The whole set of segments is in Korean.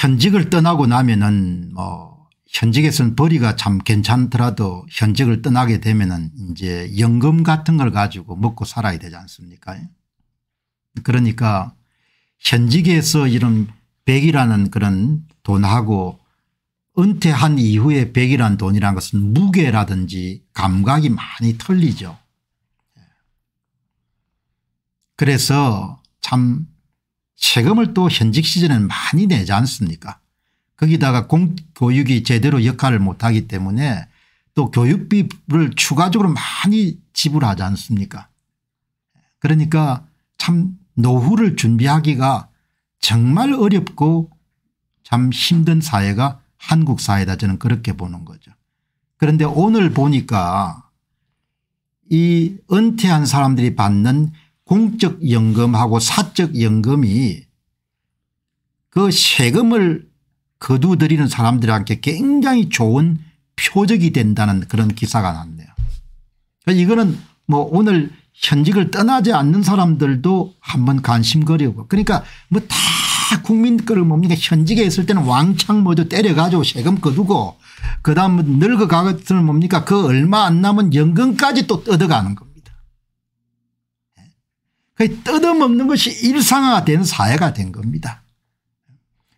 현직을 떠나고 나면은 뭐 현직에서는 벌이가 참 괜찮더라도 현직을 떠나게 되면은 이제 연금 같은 걸 가지고 먹고 살아야 되지 않습니까 그러니까 현직에서 이런 백이라는 그런 돈하고 은퇴한 이후에 백이라는 돈이라는 것은 무게라든지 감각이 많이 틀리죠. 그래서 참 세금을 또 현직 시절에는 많이 내지 않습니까 거기다가 공교육이 제대로 역할을 못하기 때문에 또 교육비를 추가적으로 많이 지불하지 않습니까 그러니까 참 노후를 준비하기가 정말 어렵고 참 힘든 사회가 한국 사회다 저는 그렇게 보는 거죠. 그런데 오늘 보니까 이 은퇴한 사람들이 받는 공적연금하고 사적연금이 그 세금을 거두드리는 사람들한테 굉장히 좋은 표적이 된다는 그런 기사가 났네요. 그러니까 이거는 뭐 오늘 현직을 떠나지 않는 사람들도 한번 관심거리고 그러니까 뭐 다 국민 거를 뭡니까 현직에 있을 때는 왕창 모두 때려가지고 세금 거두고 그다음 늙어가서는 뭡니까 그 얼마 안 남은 연금까지 또 뜯어가는 겁니다. 뜯어먹는 것이 일상화된 사회가 된 겁니다.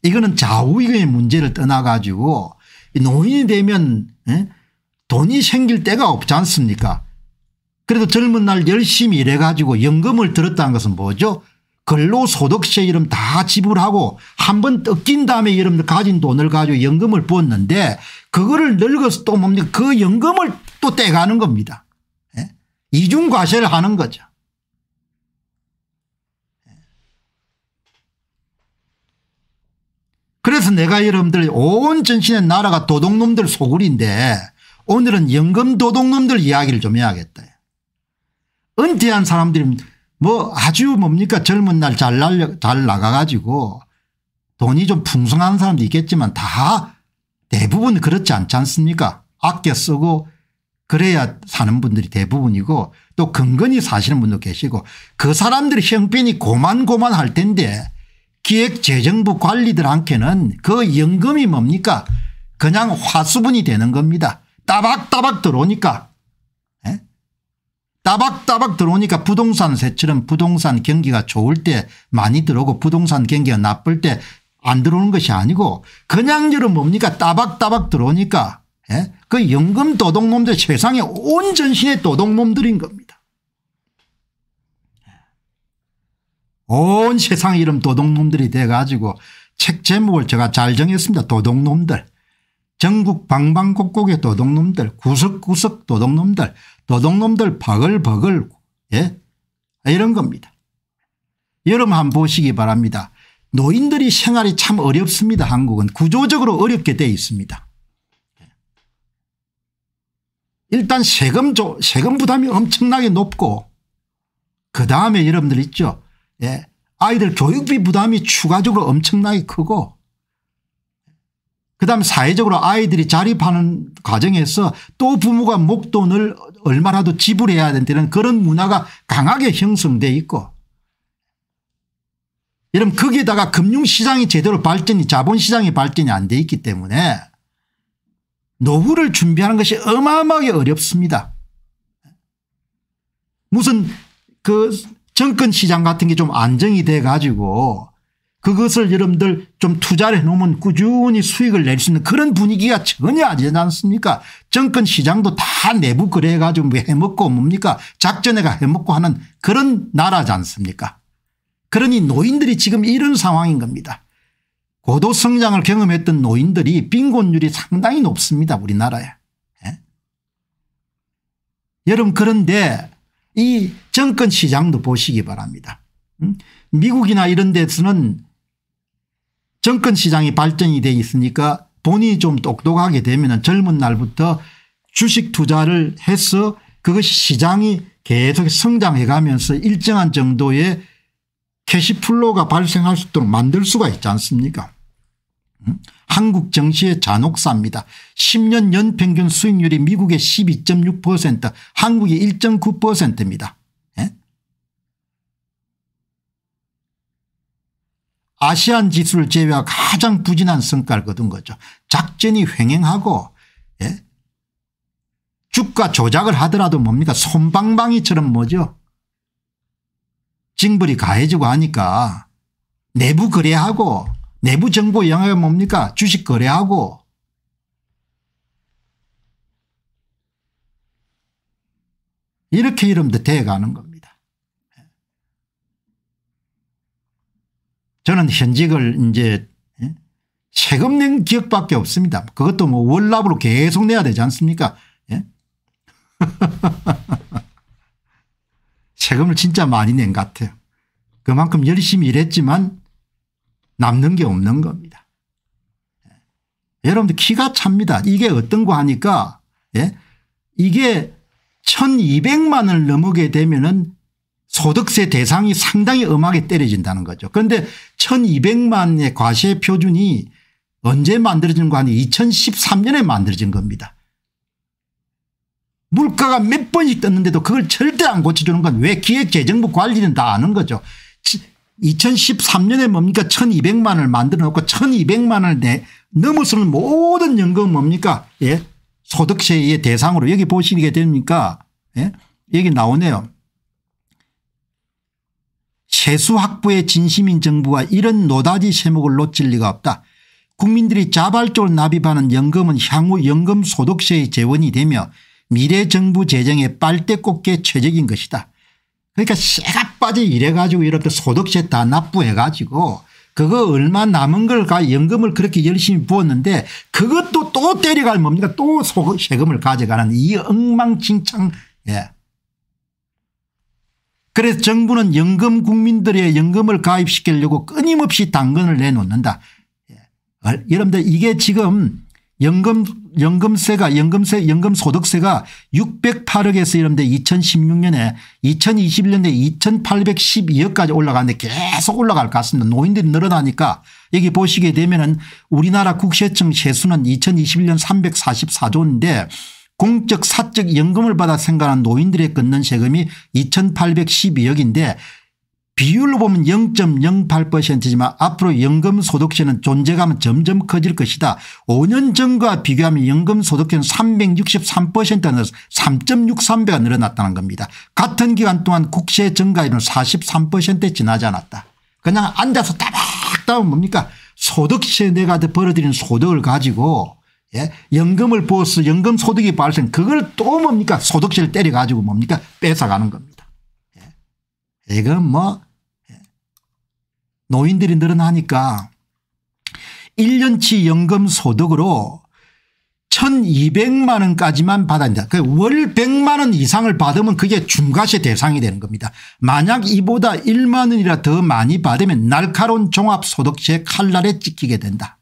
이거는 좌우익의 문제를 떠나가지고 노인이 되면 예? 돈이 생길 때가 없지 않습니까 그래도 젊은 날 열심히 일해가지고 연금을 들었다는 것은 뭐죠 근로소득세 이름 다 지불하고 한 번 뜯긴 다음에 여러분들 가진 돈을 가지고 연금을 부었는데 그거를 늙어서 또 뭡니까 그 연금을 또 떼가는 겁니다. 예? 이중과세를 하는 거죠. 그래서 내가 여러분들 온전신의 나라가 도둑놈들 소굴인데 오늘은 연금 도둑놈들 이야기를 좀 해야겠다. 은퇴한 사람들이 뭐 아주 뭡니까 젊은 날잘잘 나가가지고 돈이 좀 풍성한 사람도 있겠지만 다 대부분 그렇지 않지 않습니까 아껴 쓰고 그래야 사는 분들이 대부분이고 또 근근히 사시는 분도 계시고 그 사람들이 형편이 고만고만할 텐데 기획재정부 관리들한테는 그 연금이 뭡니까 그냥 화수분이 되는 겁니다. 따박따박 들어오니까 에? 예? 따박따박 들어오니까 부동산 세처럼 부동산 경기가 좋을 때 많이 들어오고 부동산 경기가 나쁠 때 안 들어오는 것이 아니고 그냥 저런 뭡니까 따박따박 들어오니까 에? 예? 그 연금 도둑놈들 세상에 온 전신의 도둑놈들인 겁니다. 온 세상 이름 도둑놈들이 돼 가지고 책 제목을 제가 잘 정했습니다. 도둑놈들. 전국 방방곡곡의 도둑놈들 구석구석 도둑놈들 도둑놈들 버글버글 예? 이런 겁니다. 여러분 한번 보시기 바랍니다. 노인들이 생활이 참 어렵습니다. 한국은 구조적으로 어렵게 돼 있습니다. 일단 세금 조, 세금 부담이 엄청나게 높고 그다음에 여러분들 있죠. 예. 아이들 교육비 부담이 추가적으로 엄청나게 크고 그다음 사회적으로 아이들이 자립하는 과정에서 또 부모가 목돈을 얼마라도 지불해야 된다는 그런 문화가 강하게 형성되어 있고 이러면 거기에다가 금융시장이 제대로 발전이 자본시장이 발전이 안 돼 있기 때문에 노후를 준비하는 것이 어마어마하게 어렵습니다. 무슨 그 정권 시장 같은 게 좀 안정이 돼 가지고 그것을 여러분들 좀 투자를 해놓으면 꾸준히 수익을 낼 수 있는 그런 분위기가 전혀 아니지 않습니까 정권 시장도 다 내부 거래해 가지고 뭐 해먹고 뭡니까 작전해가 해먹고 하는 그런 나라지 않습니까 그러니 노인들이 지금 이런 상황인 겁니다. 고도 성장을 경험했던 노인들이 빈곤율이 상당히 높습니다 우리나라에. 예? 여러분 그런데 이 정권 시장도 보시기 바랍니다. 음? 미국이나 이런 데서는 정권 시장이 발전이 돼 있으니까 돈이 좀 똑똑하게 되면 젊은 날부터 주식 투자를 해서 그것이 시장이 계속 성장해 가면서 일정한 정도의 캐시플로가 발생할 수 있도록 만들 수가 있지 않습니까 한국 정시의 잔혹사입니다. 10년 연평균 수익률이 미국의 12.6% 한국의 1.9%입니다. 예? 아시안 지수를 제외하고 가장 부진한 성과를 거둔 거죠. 작전이 횡행하고 예? 주가 조작을 하더라도 뭡니까 손방망이처럼 뭐죠. 징벌이 가해지고 하니까 내부 거래하고 내부 정보 영역이 뭡니까 주식 거래하고 이렇게 이름도 돼가는 겁니다. 저는 현직을 이제 예? 세금 낸 기억밖에 없습니다. 그것도 뭐 월납으로 계속 내야 되지 않습니까? 예? 세금을 진짜 많이 낸 것 같아요. 그만큼 열심히 일했지만 남는 게 없는 겁니다. 예. 여러분들 키가 찹니다. 이게 어떤 거 하니까 예? 이게 1200만을 넘게 되면은 소득세 대상이 상당히 엄하게 때려진다는 거죠. 그런데 1200만의 과세 표준이 언제 만들어진 거 아니 에요 2013년에 만들어진 겁니다. 물가가 몇 번씩 떴는데도 그걸 절대 안 고쳐주는 건 왜 기획재정부 관리는 다 아는 거죠. 2013년에 뭡니까 1200만을 만들어 놓고 1200만을 내 넘어서는 모든 연금 은 뭡니까 예 소득세의 대상으로 여기 보시게 됩니까 예 여기 나오네요 세수 확보에 진심인 정부가 이런 노다지 세목을 놓칠 리가 없다. 국민들이 자발적으로 납입하는 연금은 향후 연금소득세의 재원이 되며 미래 정부 재정의 빨대꽃게 최적인 것이다. 그러니까 새가 빠지 이래가지고 이렇게 소득세 다 납부해가지고 그거 얼마 남은 걸가 연금을 그렇게 열심히 부었는데 그것도 또 때려갈 뭡니까 또 소급 세금을 가져가는 이 엉망진창 예. 그래서 정부는 연금 국민들의 연금을 가입시키려고 끊임없이 당근을 내놓는다. 예. 어, 여러분들 이게 지금 연금, 연금세가, 연금세, 연금소득세가 608억에서 이런데 2016년에 2021년에 2812억까지 올라가는데 계속 올라갈 것 같습니다. 노인들이 늘어나니까 여기 보시게 되면은 우리나라 국세청 세수는 2021년 344조인데 공적 사적 연금을 받아 생각한 노인들의 걷는 세금이 2812억인데 비율로 보면 0.08%지만 앞으로 연금소득세는 존재감은 점점 커질 것이다. 5년 전과 비교하면 연금소득세는 363%가 늘어 3.63배가 늘어났다는 겁니다. 같은 기간 동안 국세 증가율은 43%에 지나지 않았다. 그냥 앉아서 따박따박 뭡니까 소득세 내가 벌어들인 소득을 가지고 예? 연금을 보스 연금 소득이 발생 그걸 또 뭡니까 소득세를 때려 가지고 뭡니까 뺏어가는 겁니다. 예. 이건 뭐 노인들이 늘어나니까 1년치 연금 소득으로 1200만 원까지만 받아야 된다. 그월 100만 원 이상을 받으면 그게 중과세 대상이 되는 겁니다. 만약 이보다 1만 원이라 더 많이 받으면 날카로운 종합소득세 칼날에 찍히게 된다.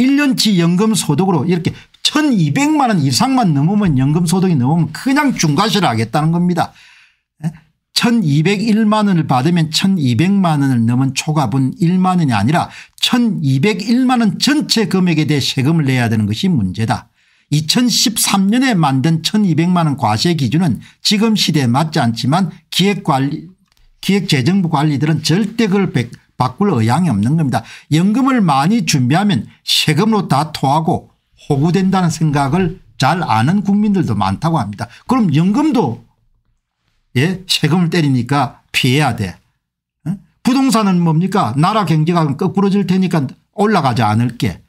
1년치 예. 연금소득으로 이렇게 1200만 원 이상만 넘으면 연금소득이 넘으면 그냥 중과세를 하겠다는 겁니다. 1201만 원을 받으면 1200만 원을 넘은 초과분 1만 원이 아니라 1201만 원 전체 금액에 대해 세금을 내야 되는 것이 문제다. 2013년에 만든 1200만 원 과세 기준은 지금 시대에 맞지 않지만 기획관리 기획재정부 관리들은 절대 그걸 바꿀 의향이 없는 겁니다. 연금을 많이 준비하면 세금으로 다 토하고 호구된다는 생각을 잘 아는 국민들도 많다고 합니다. 그럼 연금도 예? 세금을 때리니까 피해야 돼. 부동산은 뭡니까 나라 경제가 거꾸로 질 테니까 올라가지 않을게.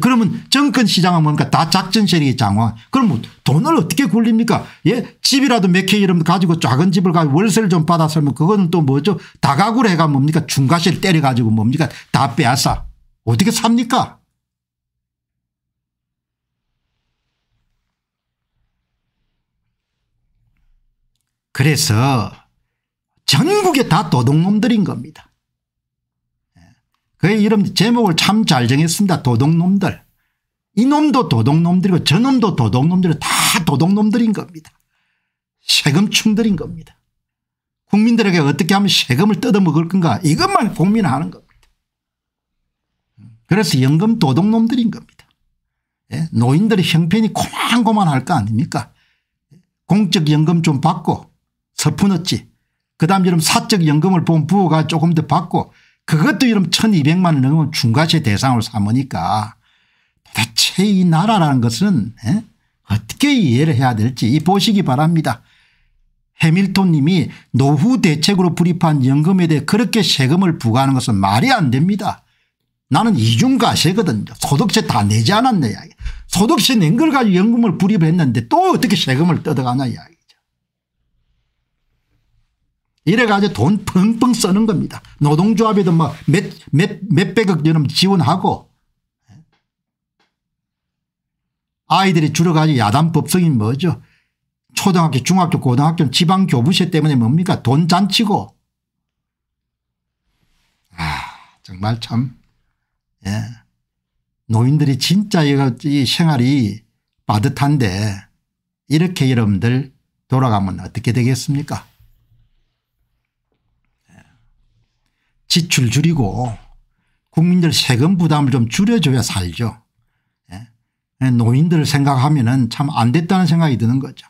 그러면 정권 시장은 뭡니까 다 작전 세력이 장화. 그럼 뭐 돈을 어떻게 굴립니까 예 집이라도 몇 개 이름 가지고 작은 집을 가지고 월세를 좀 받았으면 그거는 또 뭐죠 다가구를 해가 뭡니까 중과세를 때려가지고 뭡니까 다 빼앗아 어떻게 삽니까 그래서 전국에 다 도둑놈들인 겁니다. 그 이름 제목을 참 잘 정했습니다. 도둑놈들. 이놈도 도둑놈들이고 저놈도 도둑놈들이고 다 도둑놈들인 겁니다. 세금충들인 겁니다. 국민들에게 어떻게 하면 세금을 뜯어먹을 건가 이것만 고민하는 겁니다. 그래서 연금 도둑놈들인 겁니다. 예, 노인들의 형편이 고만고만할 거 아닙니까 공적연금 좀 받고 서푼었지. 그 다음 이름 사적연금을 본 부부가 조금 더 받고 그것도 이름 1200만 원 넘으면 중과세 대상으로 삼으니까 도대체 이 나라라는 것은 에? 예? 어떻게 이해를 해야 될지 보시기 바랍니다. 해밀톤 님이 노후 대책으로 불입한 연금에 대해 그렇게 세금을 부과하는 것은 말이 안 됩니다. 나는 이중과세거든요. 소득세 다 내지 않았네. 이야기. 소득세 낸 걸 가지고 연금을 불입했는데 또 어떻게 세금을 뜯어가냐 이야기. 이래가지고 돈 펑펑 쓰는 겁니다. 노동조합에도 막 뭐 몇, 몇, 몇백억 여름 지원하고 예? 아이들이 줄어가지고 야단 법성이 뭐죠. 초등학교 중학교 고등학교 지방교부세 때문에 뭡니까 돈 잔치고 아 정말 참 예. 노인들이 진짜 이 생활이 빠듯한데 이렇게 여러분들 돌아가면 어떻게 되겠습니까 지출 줄이고 국민들 세금 부담을 좀 줄여줘야 살죠. 예? 노인들을 생각하면 참 안 됐다는 생각이 드는 거죠.